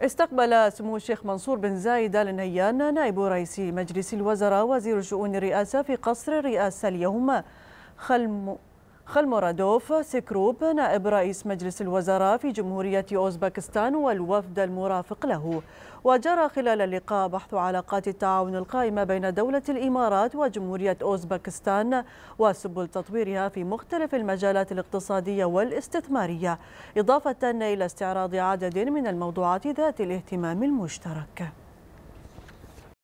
استقبل سمو الشيخ منصور بن زايد ال نهيان نائب رئيس مجلس الوزراء وزير شؤون الرئاسة في قصر الرئاسة اليوم خلمورادوف سكروب نائب رئيس مجلس الوزراء في جمهورية أوزبكستان والوفد المرافق له وجرى خلال اللقاء بحث علاقات التعاون القائمة بين دولة الإمارات وجمهورية أوزبكستان وسبل تطويرها في مختلف المجالات الاقتصادية والاستثمارية إضافة إلى استعراض عدد من الموضوعات ذات الاهتمام المشترك